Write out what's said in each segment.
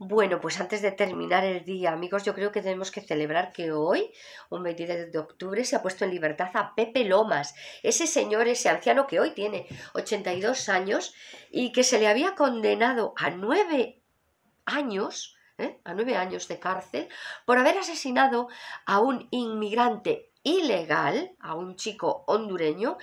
Bueno, pues antes de terminar el día, amigos, yo creo que tenemos que celebrar que hoy, un 23 de octubre, se ha puesto en libertad a Pepe Lomas, ese señor, ese anciano que hoy tiene 82 años y que se le había condenado a nueve años, ¿eh? a nueve años de cárcel, por haber asesinado a un inmigrante ilegal a un chico hondureño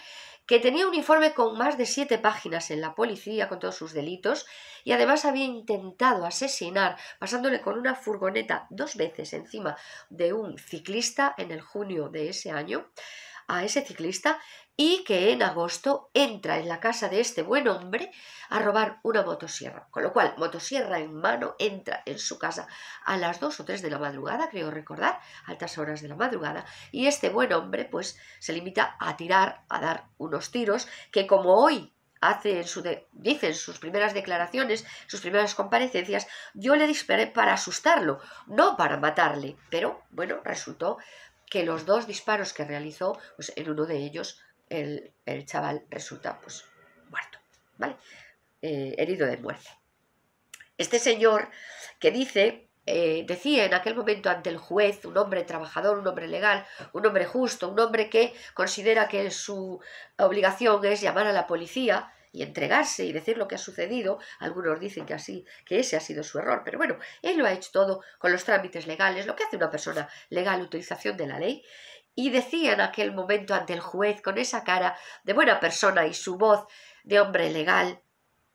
que tenía un informe con más de siete páginas en la policía con todos sus delitos y además había intentado asesinar pasándole con una furgoneta dos veces encima de un ciclista en el junio de ese año a ese ciclista y que en agosto entra en la casa de este buen hombre a robar una motosierra. Con lo cual, motosierra en mano, entra en su casa a las 2 o 3 de la madrugada, creo recordar, altas horas de la madrugada, y este buen hombre pues se limita a tirar, a dar unos tiros, que como hoy hace en su dice sus primeras declaraciones, sus primeras comparecencias, yo le disparé para asustarlo, no para matarle, pero bueno, resultó que los dos disparos que realizó, pues en uno de ellos el, chaval resulta pues muerto, ¿vale? Eh, herido de muerte. Este señor que dice, eh, decía en aquel momento ante el juez, un hombre trabajador, un hombre legal, un hombre justo, un hombre que considera que su obligación es llamar a la policía, y entregarse y decir lo que ha sucedido. Algunos dicen que así, que ese ha sido su error, pero bueno, él lo ha hecho todo con los trámites legales, lo que hace una persona legal, utilización de la ley. Y decía en aquel momento ante el juez, con esa cara de buena persona y su voz de hombre legal,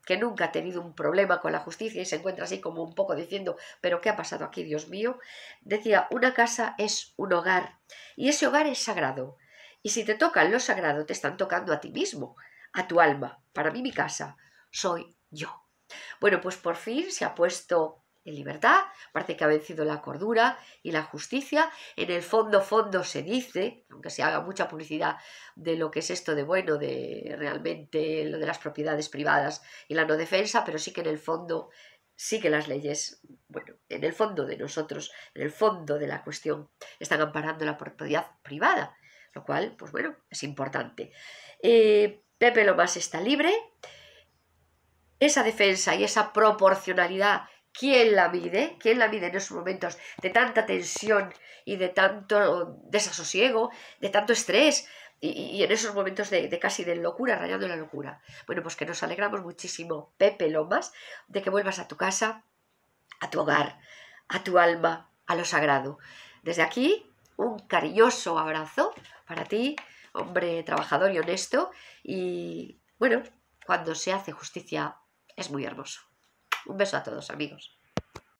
que nunca ha tenido un problema con la justicia y se encuentra así como un poco diciendo, pero ¿qué ha pasado aquí, Dios mío? Decía, una casa es un hogar y ese hogar es sagrado. Y si te tocan lo sagrado, te están tocando a ti mismo a tu alma. Para mí mi casa soy yo. Bueno, pues por fin se ha puesto en libertad, parece que ha vencido la cordura y la justicia. En el fondo, fondo se dice, aunque se haga mucha publicidad de lo que es esto de bueno, de realmente lo de las propiedades privadas y la no defensa, pero sí que en el fondo, sí que las leyes, bueno, en el fondo de nosotros, en el fondo de la cuestión, están amparando la propiedad privada, lo cual, pues bueno, es importante. Eh, Pepe Lomas está libre. Esa defensa y esa proporcionalidad, ¿quién la mide? ¿Quién la mide en esos momentos de tanta tensión y de tanto desasosiego, de tanto estrés? Y, en esos momentos de, de, casi de locura, rayando la locura. Bueno, pues que nos alegramos muchísimo, Pepe Lomas, de que vuelvas a tu casa, a tu hogar, a tu alma, a lo sagrado. Desde aquí, un cariñoso abrazo para ti, hombre trabajador y honesto. Y bueno, cuando se hace justicia es muy hermoso. Un beso a todos amigos.